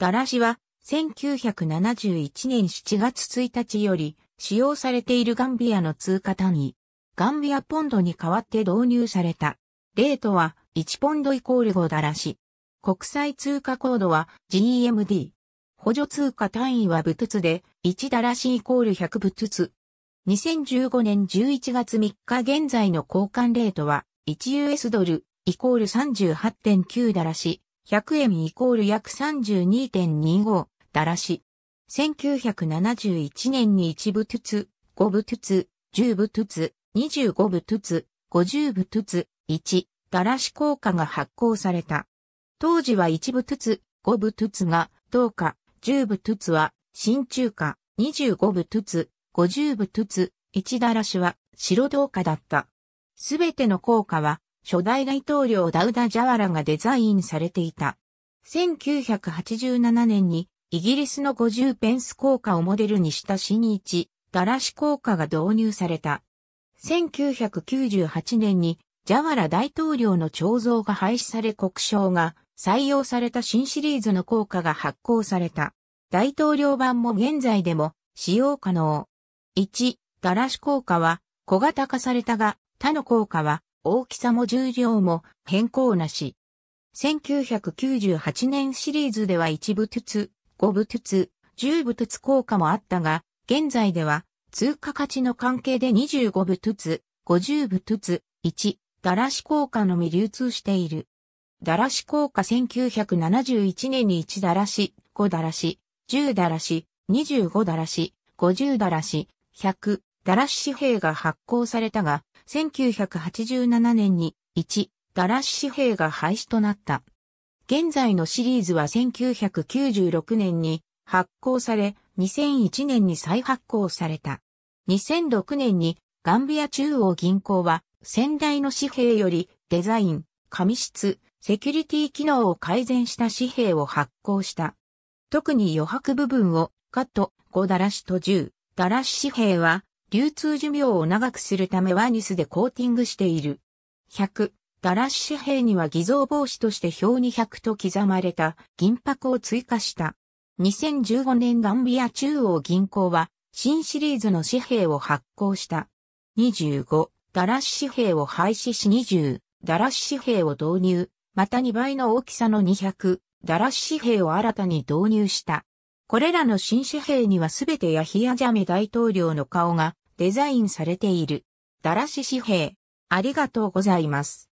ガラシは、1971年7月1日より、使用されているガンビアの通貨単位、ガンビアポンドに代わって導入された。レートは、1ポンドイコール5ダラシ。国際通貨コードは GMD。補助通貨単位はブトツで、1ダラシイコール100ブトツ。2015年11月3日現在の交換レートは、1US ドルイコール38.9ダラシ、100円イコール約32.25だらし。1971年に1部凸、5部凸、10部凸、25部凸、50部凸、1、だらし効果が発行された。当時は1部凸、5部凸が、等価、10部凸は、新中華、25部凸、50部凸、1だらしは、白銅貨だった。すべての効果は、初代大統領ダウダ・ジャワラがデザインされていた。1987年にイギリスの50ペンス硬貨をモデルにした新一、ガラシ硬貨が導入された。1998年にジャワラ大統領の彫像が廃止され国章が採用された新シリーズの硬貨が発行された。大統領版も現在でも使用可能。1、ガラシ硬貨は小型化されたが他の硬貨は大きさも重量も変更なし。1998年シリーズでは1部凸、5部凸、10部凸効果もあったが、現在では通貨価値の関係で25部凸、50部凸、1、だらし効果のみ流通している。だらし効果1971年に1だらし、5だらし、10だらし、25だらし、50だらし、100だらし紙幣が発行されたが、1987年に1、ダラシ紙幣が廃止となった。現在のシリーズは1996年に発行され、2001年に再発行された。2006年にガンビア中央銀行は先代の紙幣よりデザイン、紙質、セキュリティ機能を改善した紙幣を発行した。特に余白部分をカット、5ダラシと10ダラシ紙幣は流通寿命を長くするためワニスでコーティングしている。100、ダラッシ紙幣には偽造防止として表2 0 0と刻まれた銀箔を追加した。2015年ガンビア中央銀行は新シリーズの紙幣を発行した。25、ダラッシ紙幣を廃止し20、ダラッシ紙幣を導入、また2倍の大きさの200、ダラッシ紙幣を新たに導入した。これらの新紙幣にはすべてヤヒアジャメ大統領の顔がデザインされている。だらし紙幣。ありがとうございます。